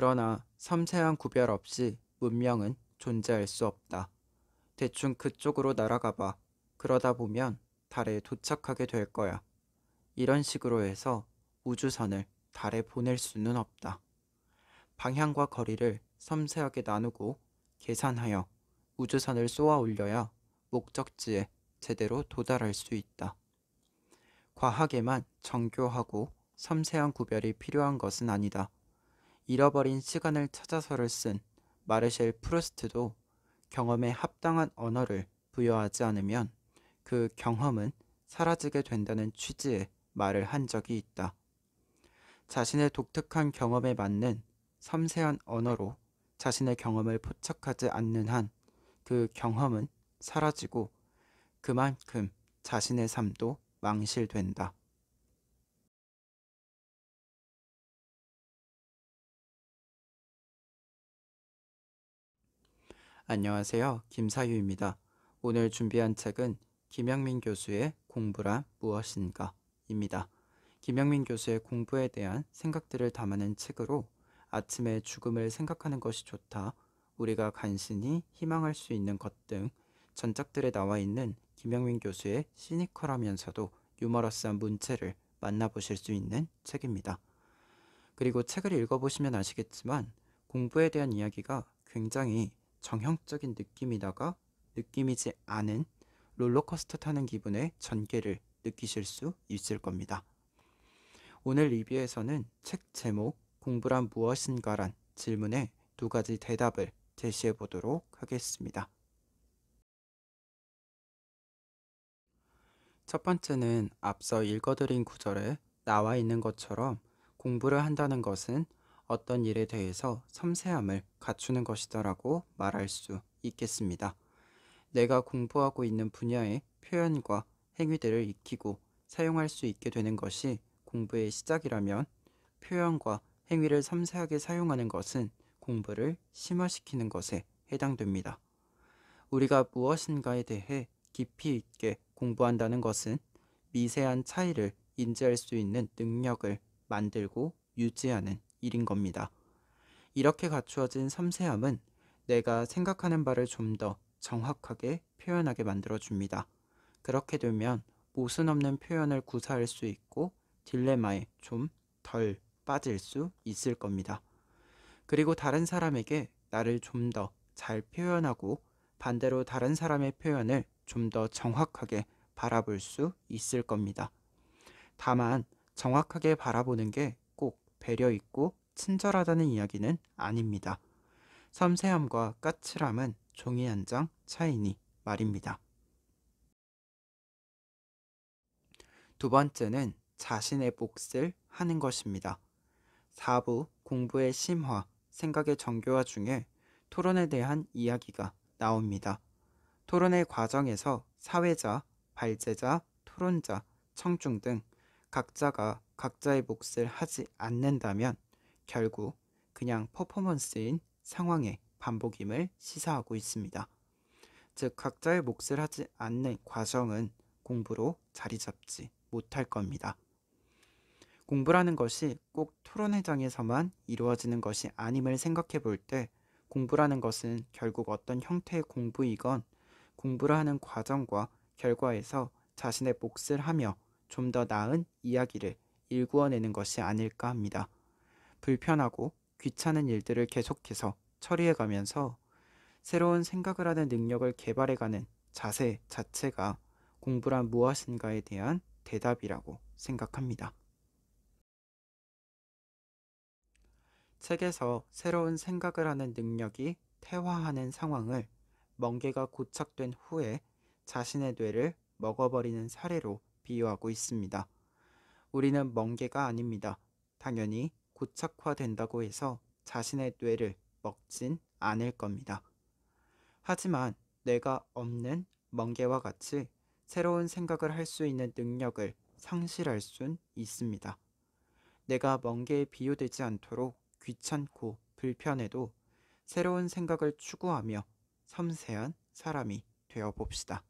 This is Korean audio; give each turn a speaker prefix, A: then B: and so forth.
A: 그러나 섬세한 구별 없이 문명은 존재할 수 없다. 대충 그쪽으로 날아가 봐. 그러다 보면 달에 도착하게 될 거야. 이런 식으로 해서 우주선을 달에 보낼 수는 없다. 방향과 거리를 섬세하게 나누고 계산하여 우주선을 쏘아 올려야 목적지에 제대로 도달할 수 있다. 과학에만 정교하고 섬세한 구별이 필요한 것은 아니다. 잃어버린 시간을 찾아서를 쓴 마르셀 프루스트도 경험에 합당한 언어를 부여하지 않으면 그 경험은 사라지게 된다는 취지의 말을 한 적이 있다. 자신의 독특한 경험에 맞는 섬세한 언어로 자신의 경험을 포착하지 않는 한 그 경험은 사라지고 그만큼 자신의 삶도 망실된다. 안녕하세요. 김사유입니다. 오늘 준비한 책은 김영민 교수의 공부란 무엇인가 입니다. 김영민 교수의 공부에 대한 생각들을 담아낸 책으로 아침에 죽음을 생각하는 것이 좋다, 우리가 간신히 희망할 수 있는 것 등 전작들에 나와 있는 김영민 교수의 시니컬하면서도 유머러스한 문체를 만나보실 수 있는 책입니다. 그리고 책을 읽어보시면 아시겠지만 공부에 대한 이야기가 굉장히 정형적인 느낌이다가 느낌이지 않은 롤러코스터 타는 기분의 전개를 느끼실 수 있을 겁니다. 오늘 리뷰에서는 책 제목 공부란 무엇인가란 질문에 두 가지 대답을 제시해 보도록 하겠습니다. 첫 번째는 앞서 읽어드린 구절에 나와 있는 것처럼 공부를 한다는 것은 어떤 일에 대해서 섬세함을 갖추는 것이더라고 말할 수 있겠습니다. 내가 공부하고 있는 분야의 표현과 행위들을 익히고 사용할 수 있게 되는 것이 공부의 시작이라면 표현과 행위를 섬세하게 사용하는 것은 공부를 심화시키는 것에 해당됩니다. 우리가 무엇인가에 대해 깊이 있게 공부한다는 것은 미세한 차이를 인지할 수 있는 능력을 만들고 유지하는 일인 겁니다. 이렇게 갖추어진 섬세함은 내가 생각하는 바를 좀 더 정확하게 표현하게 만들어줍니다. 그렇게 되면 모순 없는 표현을 구사할 수 있고 딜레마에 좀 덜 빠질 수 있을 겁니다. 그리고 다른 사람에게 나를 좀 더 잘 표현하고 반대로 다른 사람의 표현을 좀 더 정확하게 바라볼 수 있을 겁니다. 다만 정확하게 바라보는 게 배려 있고 친절하다는 이야기는 아닙니다. 섬세함과 까칠함은 종이 한 장 차이니 말입니다. 두 번째는 자신의 몫을 하는 것입니다. 4부 공부의 심화, 생각의 정교화 중에 토론에 대한 이야기가 나옵니다. 토론의 과정에서 사회자, 발제자, 토론자, 청중 등 각자가 각자의 몫을 하지 않는다면 결국 그냥 퍼포먼스인 상황의 반복임을 시사하고 있습니다. 즉 각자의 몫을 하지 않는 과정은 공부로 자리 잡지 못할 겁니다. 공부라는 것이 꼭 토론회장에서만 이루어지는 것이 아님을 생각해 볼 때 공부라는 것은 결국 어떤 형태의 공부이건 공부를 하는 과정과 결과에서 자신의 몫을 하며 좀 더 나은 이야기를 일구어내는 것이 아닐까 합니다. 불편하고 귀찮은 일들을 계속해서 처리해가면서 새로운 생각을 하는 능력을 개발해가는 자세 자체가 공부란 무엇인가에 대한 대답이라고 생각합니다. 책에서 새로운 생각을 하는 능력이 태화하는 상황을 멍게가 고착된 후에 자신의 뇌를 먹어버리는 사례로 비유하고 있습니다. 우리는 멍게가 아닙니다. 당연히 고착화된다고 해서 자신의 뇌를 먹진 않을 겁니다. 하지만 뇌가 없는 멍게와 같이 새로운 생각을 할 수 있는 능력을 상실할 순 있습니다. 내가 멍게에 비유되지 않도록 귀찮고 불편해도 새로운 생각을 추구하며 섬세한 사람이 되어 봅시다.